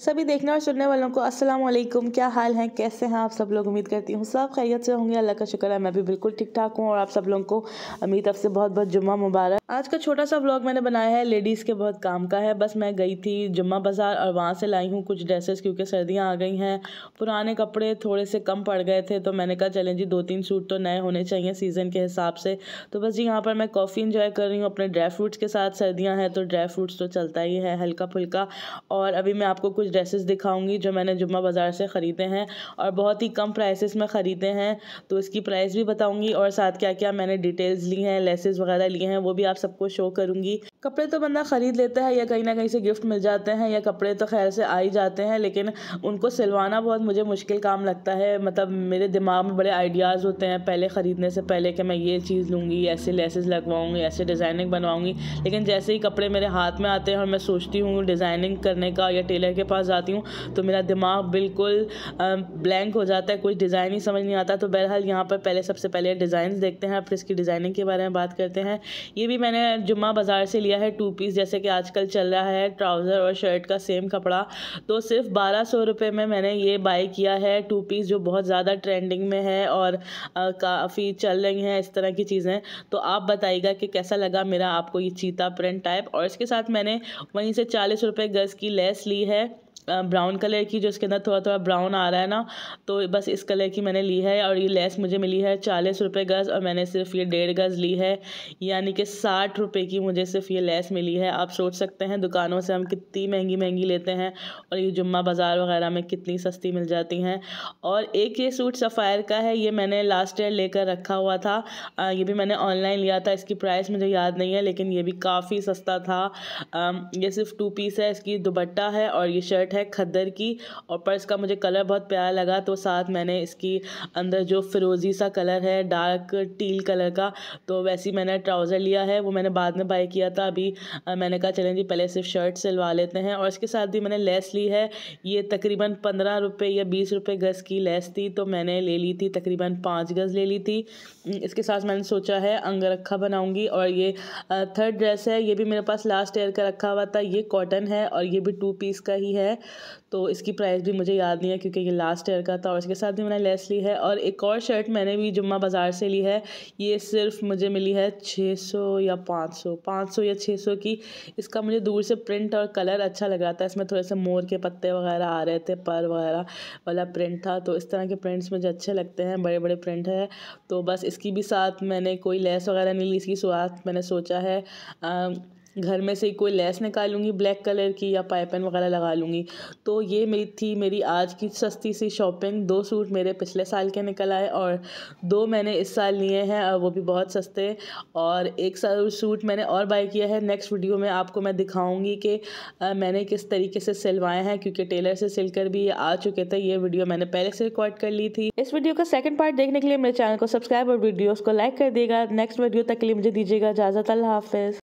सभी देखने और सुनने वालों को अस्सलाम वालेकुम क्या हाल है कैसे हैं आप सब लोग उम्मीद करती हूँ सब खैरियत से होंगे अल्लाह का शुक्र है मैं भी बिल्कुल ठीक ठाक हूँ और आप सब लोगों को अमीर तब से बहुत बहुत जुम्मा मुबारक आज का छोटा सा ब्लॉग मैंने बनाया है लेडीज़ के बहुत काम का है बस मैं गई थी जुम्मा बाज़ार और वहाँ से लाई हूँ कुछ ड्रेसेस क्योंकि सर्दियाँ आ गई हैं पुराने कपड़े थोड़े से कम पड़ गए थे तो मैंने कहा चलें जी दो तीन सूट तो नए होने चाहिए सीज़न के हिसाब से तो बस जी यहाँ पर मैं कॉफ़ी इंजॉय कर रही हूँ अपने ड्राई फ्रूट्स के साथ सर्दियाँ हैं तो ड्राई फ्रूट्स तो चलता ही है हल्का फुल्का और अभी मैं आपको कुछ कुछ ड्रेसेस दिखाऊंगी जो मैंने जुम्मा बाज़ार से ख़रीदे हैं और बहुत ही कम प्राइसेस में ख़रीदे हैं तो इसकी प्राइस भी बताऊंगी और साथ क्या क्या मैंने डिटेल्स ली हैं लेसेस वगैरह लिए हैं वो भी आप सबको शो करूंगी कपड़े तो बंदा ख़रीद लेता है या कहीं ना कहीं से गिफ्ट मिल जाते हैं या कपड़े तो खैर से आ ही जाते हैं लेकिन उनको सिलवाना बहुत मुझे मुश्किल काम लगता है मतलब मेरे दिमाग में बड़े आइडियाज़ होते हैं पहले ख़रीदने से पहले कि मैं ये चीज़ लूँगी ऐसे लेसेस लगवाऊँगी ऐसे डिज़ाइनिंग बनवाऊँगी लेकिन जैसे ही कपड़े मेरे हाथ में आते हैं और मैं सोचती हूँ डिज़ाइनिंग करने का या टेलर के पास पास जाती हूँ तो मेरा दिमाग बिल्कुल ब्लैंक हो जाता है कुछ डिज़ाइन ही समझ नहीं आता तो बहरहाल यहाँ पर पहले सबसे पहले डिज़ाइन देखते हैं फिर इसकी डिज़ाइनिंग के बारे में बात करते हैं ये भी मैंने जुम्मा बाज़ार से लिया है टू पीस जैसे कि आजकल चल रहा है ट्राउज़र और शर्ट का सेम कपड़ा तो सिर्फ बारह सौ रुपये में मैंने ये बाई किया है टू पीस जो बहुत ज़्यादा ट्रेंडिंग में है और काफ़ी चल रही हैं इस तरह की चीज़ें तो आप बताइएगा कि कैसा लगा मेरा आपको ये चीता प्रिंट टाइप और इसके साथ मैंने वहीं से चालीस रुपये गज़ की लेस ली है ब्राउन कलर की जो इसके अंदर थोड़ा थोड़ा ब्राउन आ रहा है ना तो बस इस कलर की मैंने ली है और ये लेस मुझे मिली है चालीस रुपये गज़ और मैंने सिर्फ ये डेढ़ गज़ ली है यानी कि साठ रुपये की मुझे सिर्फ ये लेस मिली है आप सोच सकते हैं दुकानों से हम कितनी महंगी महंगी लेते हैं और ये जुम्मा बाज़ार वगैरह में कितनी सस्ती मिल जाती हैं और एक ये सूट सफ़ायर का है ये मैंने लास्ट ईयर लेकर रखा हुआ था ये भी मैंने ऑनलाइन लिया था इसकी प्राइस मुझे याद नहीं है लेकिन ये भी काफ़ी सस्ता था ये सिर्फ टू पीस है इसकी दुबट्टा है और ये शर्ट है है खद्दर की और पर्स का मुझे कलर बहुत प्यारा लगा तो साथ मैंने इसकी अंदर जो फिरोज़ी सा कलर है डार्क टील कलर का तो वैसी मैंने ट्राउज़र लिया है वो मैंने बाद में बाई किया था अभी मैंने कहा चलें जी पहले सिर्फ शर्ट सिलवा लेते हैं और इसके साथ भी मैंने लेस ली है ये तकरीबन पंद्रह रुपये या बीस रुपये गज़ की लेस थी तो मैंने ले ली थी तकरीबन पाँच गज़ ले ली थी इसके साथ मैंने सोचा है अंगरखा बनाऊँगी और ये थर्ड ड्रेस है ये भी मेरे पास लास्ट ईयर का रखा हुआ था ये कॉटन है और ये भी टू पीस का ही है तो इसकी प्राइस भी मुझे याद नहीं है क्योंकि ये लास्ट ईयर का था और इसके साथ भी मैंने लेस ली है और एक और शर्ट मैंने भी जुम्मा बाज़ार से ली है ये सिर्फ मुझे मिली है छः सौ या पाँच सौ पाँच सौ या छः सौ की इसका मुझे दूर से प्रिंट और कलर अच्छा लग रहा था इसमें थोड़े से मोर के पत्ते वगैरह आ रहे थे पर वगैरह वाला प्रिंट था तो इस तरह के प्रिंट्स मुझे अच्छे लगते हैं बड़े बड़े प्रिंट है तो बस इसकी भी साथ मैंने कोई लेस वगैरह नहीं ली इसकी शुरुआत मैंने सोचा है आ, घर में से कोई लेस निकालूंगी ब्लैक कलर की या पाइपन वगैरह लगा लूँगी तो ये मेरी थी मेरी आज की सस्ती सी शॉपिंग दो सूट मेरे पिछले साल के निकल आए और दो मैंने इस साल लिए हैं और वो भी बहुत सस्ते और एक सूट मैंने और बाय किया है नेक्स्ट वीडियो में आपको मैं दिखाऊँगी कि मैंने किस तरीके से सिलवाए हैं क्योंकि टेलर से सिलकर भी ये आ चुके थे ये वीडियो मैंने पहले से रिकॉर्ड कर ली थी इस वीडियो का सेकंड पार्ट देखने के लिए मेरे चैनल को सब्सक्राइब और वीडियोस को लाइक कर देगा नेक्स्ट वीडियो तक के लिए मुझे दीजिएगा इजाज़त अल्लाह हाफिज़